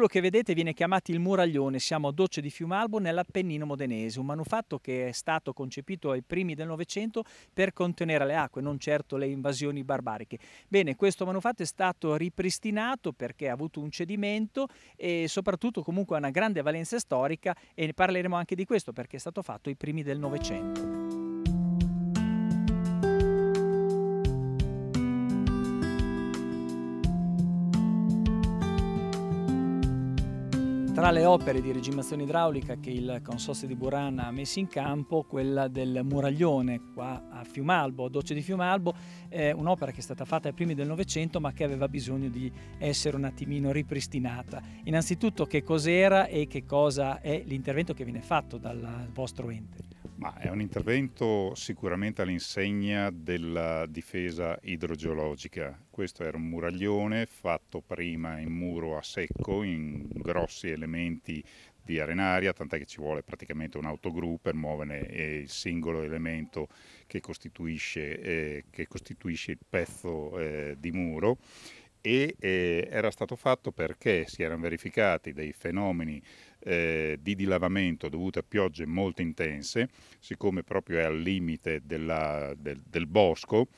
Quello che vedete viene chiamato il muraglione, siamo a Docce di Fiumalbo nell'Appennino modenese, un manufatto che è stato concepito ai primi del Novecento per contenere le acque, non certo le invasioni barbariche. Bene, questo manufatto è stato ripristinato perché ha avuto un cedimento e soprattutto comunque ha una grande valenza storica e ne parleremo anche di questo perché è stato fatto ai primi del Novecento. Tra le opere di regimazione idraulica che il Consorzio di Burana ha messo in campo, quella del Muraglione qua a Fiumalbo, a Docce di Fiumalbo, è un'opera che è stata fatta ai primi del Novecento ma che aveva bisogno di essere un attimino ripristinata. Innanzitutto che cos'era e che cosa è l'intervento che viene fatto dal vostro ente? Ma è un intervento sicuramente all'insegna della difesa idrogeologica. Questo era un muraglione fatto prima in muro a secco, in grossi elementi di arenaria, tant'è che ci vuole praticamente un autogru per muoverne eh, il singolo elemento che costituisce, eh, che costituisce il pezzo eh, di muro e eh, era stato fatto perché si erano verificati dei fenomeni eh, di dilavamento dovuti a piogge molto intense, siccome proprio è al limite della, del, del bosco,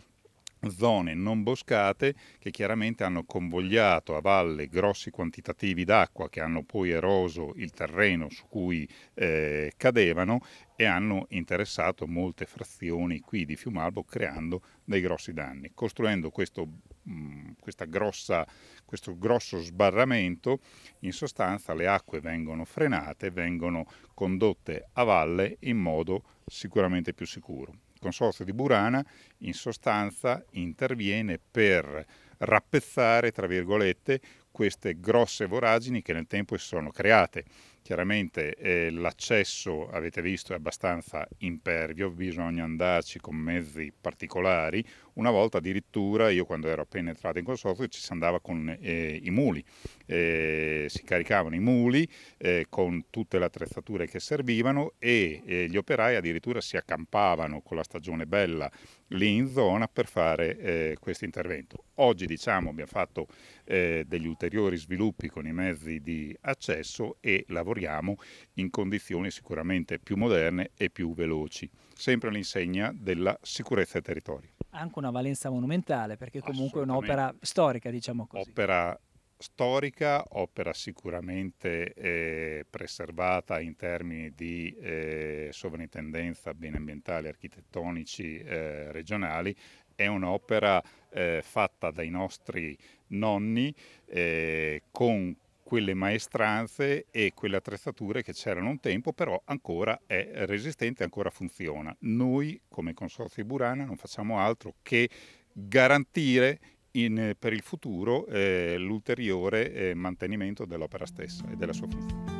zone non boscate che chiaramente hanno convogliato a valle grossi quantitativi d'acqua che hanno poi eroso il terreno su cui eh, cadevano e hanno interessato molte frazioni qui di Fiumalbo creando dei grossi danni. Costruendo questo mh, mm, grossa, questo grosso sbarramento, in sostanza le acque vengono frenate, vengono condotte a valle in modo sicuramente più sicuro. Il Consorzio di Burana in sostanza interviene per rappezzare, tra virgolette, queste grosse voragini che nel tempo si sono create. Chiaramente eh, l'accesso, avete visto, è abbastanza impervio, bisogna andarci con mezzi particolari, una volta addirittura, io quando ero appena entrato in consorzio, ci si andava con eh, i muli, eh, si caricavano i muli eh, con tutte le attrezzature che servivano e gli operai addirittura si accampavano con la stagione bella lì in zona per fare eh, questo intervento. Oggi diciamo abbiamo fatto eh, degli ulteriori sviluppi con i mezzi di accesso e lavoriamo in condizioni sicuramente più moderne e più veloci, sempre all'insegna della sicurezza del territorio anche una valenza monumentale, perché comunque è un'opera storica, diciamo così. Opera storica, opera sicuramente eh, preservata in termini di eh, sovrintendenza, beni ambientali, architettonici, eh, regionali, è un'opera eh, fatta dai nostri nonni eh, con quelle maestranze e quelle attrezzature che c'erano un tempo, però ancora è resistente, ancora funziona. Noi come Consorzio Burana non facciamo altro che garantire in, per il futuro eh, l'ulteriore eh, mantenimento dell'opera stessa e della sua funzione.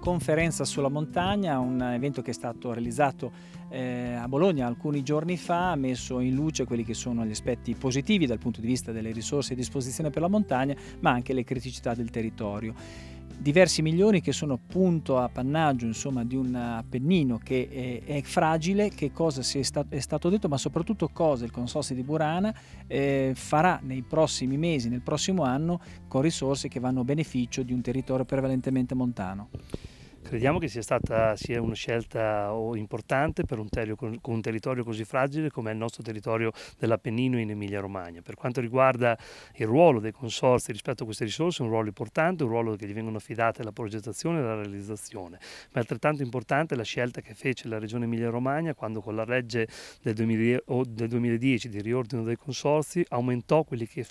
conferenza sulla montagna, un evento che è stato realizzato eh, a Bologna alcuni giorni fa, ha messo in luce quelli che sono gli aspetti positivi dal punto di vista delle risorse a disposizione per la montagna, ma anche le criticità del territorio diversi milioni che sono appunto appannaggio insomma, di un Appennino che è, eh, è fragile, che cosa è, sta, è, stato detto, ma soprattutto cosa il Consorzio di Burana eh, farà nei prossimi mesi, nel prossimo anno, con risorse che vanno a beneficio di un territorio prevalentemente montano. Crediamo che sia stata sia una scelta oh, importante per un, un territorio così fragile come è il nostro territorio dell'Appennino in Emilia-Romagna. Per quanto riguarda il ruolo dei consorzi rispetto a queste risorse, un ruolo importante, un ruolo che gli vengono affidate alla progettazione e alla realizzazione, ma è altrettanto importante la scelta che fece la Regione Emilia-Romagna quando con la legge del, 2010 di riordino dei consorzi aumentò quelli che,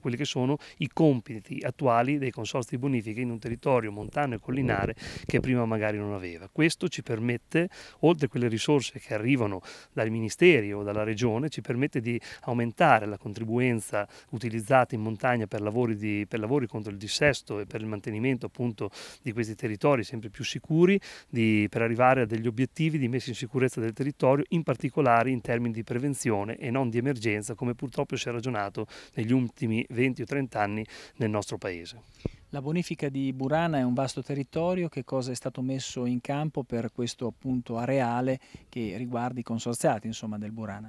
quelli che sono i compiti attuali dei consorzi di bonifica in un territorio montano e collinare che prima magari non aveva. Questo ci permette, oltre a quelle risorse che arrivano dal Ministeri o dalla Regione, ci permette di aumentare la contribuenza utilizzata in montagna per lavori, di, per lavori contro il dissesto e per il mantenimento appunto di questi territori sempre più sicuri, di, per arrivare a degli obiettivi di messa in sicurezza del territorio, in particolare in termini di prevenzione e non di emergenza, come purtroppo si è ragionato negli ultimi 20 o 30 anni nel nostro Paese. La bonifica di Burana è un vasto territorio, che cosa è stato messo in campo per questo appunto areale che riguarda i consorziati insomma, del Burana?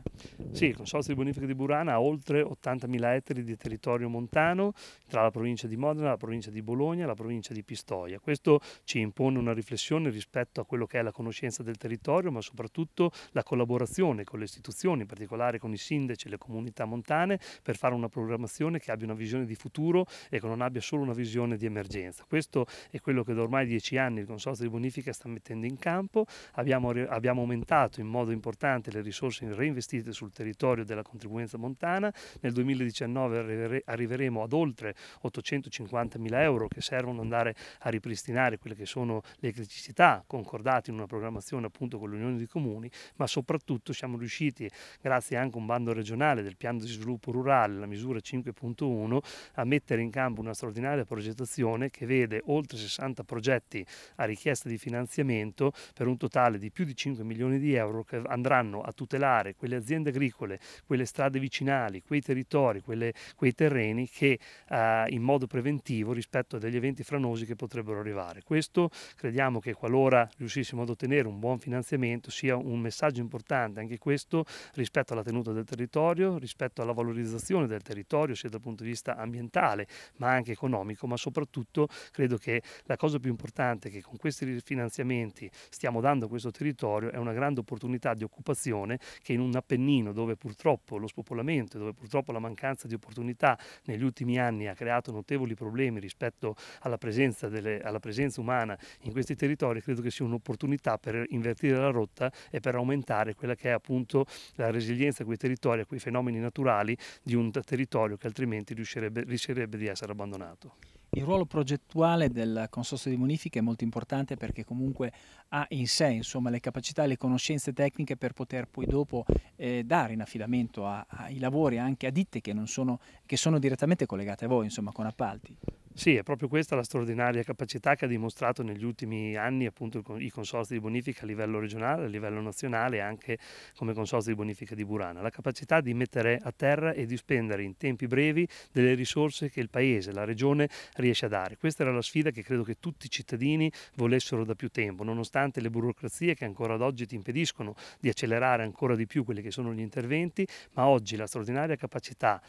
Sì, il Consorzio di Bonifica di Burana ha oltre 80.000 ettari di territorio montano tra la provincia di Modena, la provincia di Bologna e la provincia di Pistoia. Questo ci impone una riflessione rispetto a quello che è la conoscenza del territorio, ma soprattutto la collaborazione con le istituzioni, in particolare con i sindaci e le comunità montane, per fare una programmazione che abbia una visione di futuro e che non abbia solo una visione piano di emergenza. Questo è quello che da ormai dieci anni il Consorzio di Bonifica sta mettendo in campo. Abbiamo, abbiamo aumentato in modo importante le risorse reinvestite sul territorio della contribuenza montana. Nel 2019 arriveremo ad oltre 850 mila euro che servono ad andare a ripristinare quelle che sono le criticità concordate in una programmazione appunto con l'Unione di Comuni, ma soprattutto siamo riusciti, grazie anche a un bando regionale del piano di sviluppo rurale, la misura 5.1, a mettere in campo una straordinaria progettazione manifestazione che vede oltre 60 progetti a richiesta di finanziamento per un totale di più di 5 milioni di euro che andranno a tutelare quelle aziende agricole, quelle strade vicinali, quei territori, quelle, quei terreni che eh, in modo preventivo rispetto a degli eventi franosi che potrebbero arrivare. Questo crediamo che qualora riuscissimo ad ottenere un buon finanziamento sia un messaggio importante anche questo rispetto alla tenuta del territorio, rispetto alla valorizzazione del territorio sia dal punto di vista ambientale ma anche economico ma soprattutto soprattutto credo che la cosa più importante che con questi rifinanziamenti stiamo dando a questo territorio è una grande opportunità di occupazione che in un Appennino dove purtroppo lo spopolamento, dove purtroppo la mancanza di opportunità negli ultimi anni ha creato notevoli problemi rispetto alla presenza, delle, alla presenza umana in questi territori, credo che sia un'opportunità per invertire la rotta e per aumentare quella che è appunto la resilienza a quei territori, a quei fenomeni naturali di un territorio che altrimenti rischierebbe di essere abbandonato. Il ruolo progettuale del Consorzio di Bonifica è molto importante perché comunque ha in sé insomma, le capacità e le conoscenze tecniche per poter poi dopo eh, dare in affidamento ai lavori anche a ditte che, sono, che sono direttamente collegate a voi, insomma, con appalti. Sì, è proprio questa la straordinaria capacità che ha dimostrato negli ultimi anni appunto i consorzi di bonifica a livello regionale, a livello nazionale e anche come consorzio di bonifica di Burana, la capacità di mettere a terra e di spendere in tempi brevi delle risorse che il paese, la regione riesce a dare. Questa era la sfida che credo che tutti i cittadini volessero da più tempo, nonostante le burocrazie che ancora ad oggi ti impediscono di accelerare ancora di più quelli che sono gli interventi, ma oggi la straordinaria capacità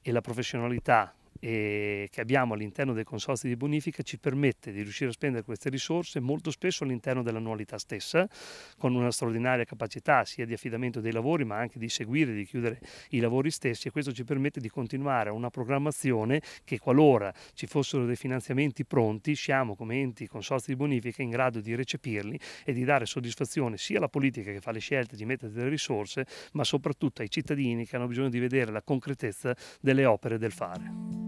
e la professionalità che abbiamo all'interno dei consorzi di bonifica ci permette di riuscire a spendere queste risorse molto spesso all'interno dell'annualità stessa, con una straordinaria capacità sia di affidamento dei lavori ma anche di seguire, e di chiudere i lavori stessi e questo ci permette di continuare una programmazione che qualora ci fossero dei finanziamenti pronti siamo come enti consorzi di bonifica in grado di recepirli e di dare soddisfazione sia alla politica che fa le scelte di mettere delle risorse ma soprattutto ai cittadini che hanno bisogno di vedere la concretezza delle opere del fare.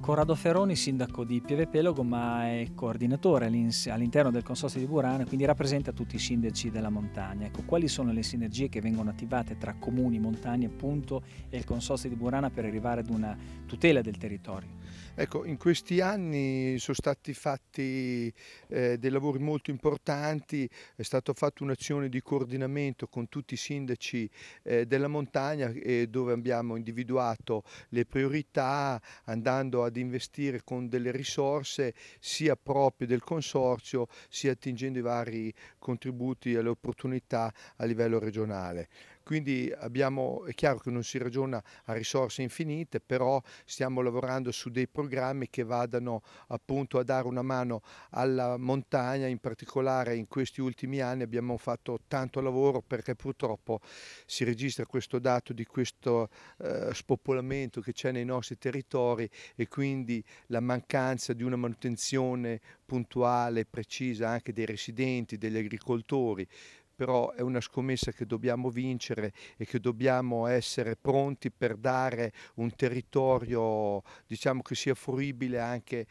Corrado Ferroni, sindaco di Pieve Pelogo, ma è coordinatore all'interno del Consorzio di Burana, quindi rappresenta tutti i sindaci della montagna. Ecco, quali sono le sinergie che vengono attivate tra comuni, montagne appunto, e il Consorzio di Burana per arrivare ad una tutela del territorio? Ecco, in questi anni sono stati fatti eh, dei lavori molto importanti, è stata fatta un'azione di coordinamento con tutti i sindaci eh, della montagna eh, dove abbiamo individuato le priorità andando a ad investire con delle risorse sia proprie del consorzio sia attingendo i vari contributi e le opportunità a livello regionale. Quindi abbiamo, è chiaro che non si ragiona a risorse infinite, però stiamo lavorando su dei programmi che vadano appunto a dare una mano alla montagna, in particolare in questi ultimi anni abbiamo fatto tanto lavoro perché purtroppo si registra questo dato di questo eh, spopolamento che c'è nei nostri territori e quindi la mancanza di una manutenzione puntuale, e precisa anche dei residenti, degli agricoltori però è una scommessa che dobbiamo vincere e che dobbiamo essere pronti per dare un territorio diciamo che sia fruibile anche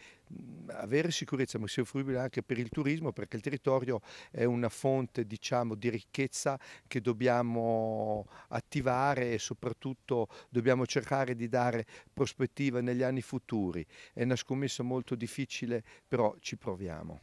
avere sicurezza ma sia fruibile anche per il turismo perché il territorio è una fonte diciamo, di ricchezza che dobbiamo attivare e soprattutto dobbiamo cercare di dare prospettiva negli anni futuri. È una scommessa molto difficile però ci proviamo.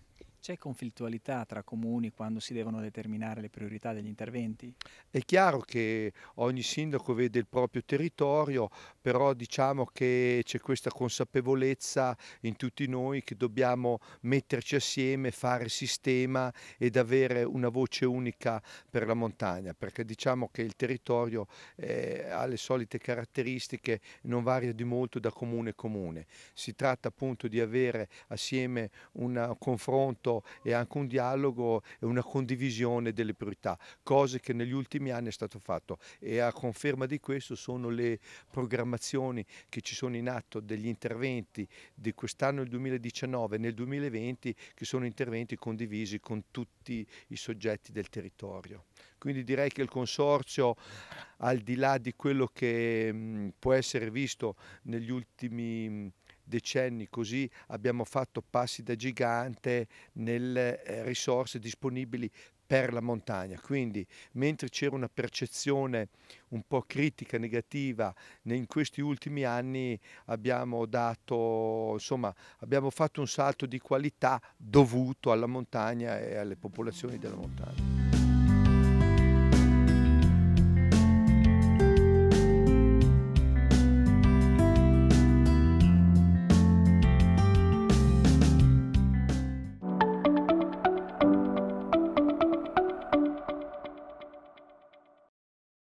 C'è conflittualità tra comuni quando si devono determinare le priorità degli interventi? È chiaro che ogni sindaco vede il proprio territorio, però diciamo che c'è questa consapevolezza in tutti noi che dobbiamo metterci assieme, fare sistema ed avere una voce unica per la montagna, perché diciamo che il territorio eh, ha le solite caratteristiche, non varia di molto da comune a comune. Si tratta appunto di avere assieme un confronto e anche un dialogo e una condivisione delle priorità, cose che negli ultimi anni è stato fatto e a conferma di questo sono le programmazioni che ci sono in atto degli interventi di quest'anno il 2019 e nel 2020 che sono interventi condivisi con tutti i soggetti del territorio. Quindi direi che il Consorzio, al di là di quello che mh, può essere visto negli ultimi decenni così abbiamo fatto passi da gigante nelle eh, risorse disponibili per la montagna. Quindi mentre c'era una percezione un po' critica, negativa, in questi ultimi anni abbiamo dato, insomma, abbiamo fatto un salto di qualità dovuto alla montagna e alle popolazioni della montagna.